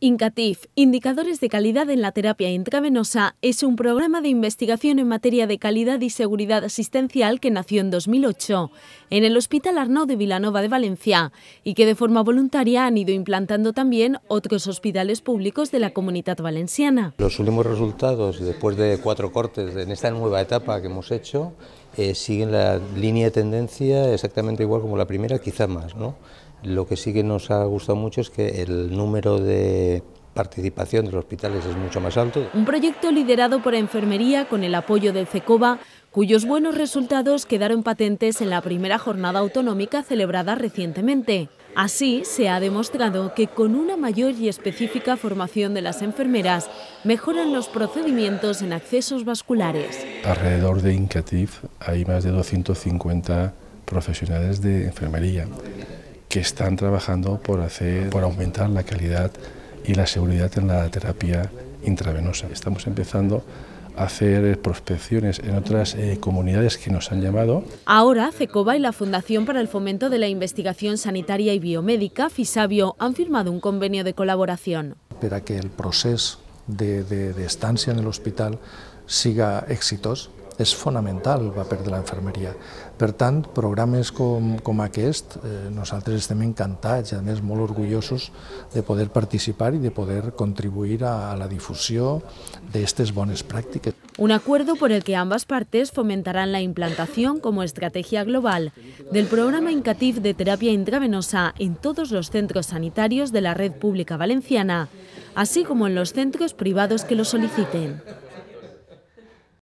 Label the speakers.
Speaker 1: INCATIF, Indicadores de Calidad en la Terapia Intravenosa, es un programa de investigación en materia de calidad y seguridad asistencial que nació en 2008 en el Hospital Arnau de Vilanova de Valencia y que de forma voluntaria han ido implantando también otros hospitales públicos de la comunidad valenciana.
Speaker 2: Los últimos resultados, después de cuatro cortes en esta nueva etapa que hemos hecho, eh, siguen la línea de tendencia exactamente igual como la primera, quizá más. ¿no? Lo que sí que nos ha gustado mucho es que el número de participación de los hospitales es mucho más alto.
Speaker 1: Un proyecto liderado por enfermería con el apoyo del CECOBA cuyos buenos resultados quedaron patentes en la primera jornada autonómica celebrada recientemente. Así, se ha demostrado que con una mayor y específica formación de las enfermeras mejoran los procedimientos en accesos vasculares.
Speaker 3: Alrededor de INCATIF hay más de 250 profesionales de enfermería que están trabajando por, hacer, por aumentar la calidad y la seguridad en la terapia intravenosa. Estamos empezando hacer eh, prospecciones en otras eh, comunidades que nos han llamado.
Speaker 1: Ahora, CECOBA y la Fundación para el Fomento de la Investigación Sanitaria y Biomédica, FISABIO, han firmado un convenio de colaboración.
Speaker 4: Para que el proceso de, estancia en el hospital siga éxitos es fundamental el papel de la enfermería. Por tanto, programas como com aquest, eh, nosaltres estem encantats i a orgullosos de poder participar y de poder contribuir a, la difusión de estas bones prácticas.
Speaker 1: Un acuerdo por el que ambas partes fomentarán la implantación como estrategia global del programa INCATIF de terapia intravenosa en todos los centros sanitarios de la red pública valenciana, así como en los centros privados que lo soliciten.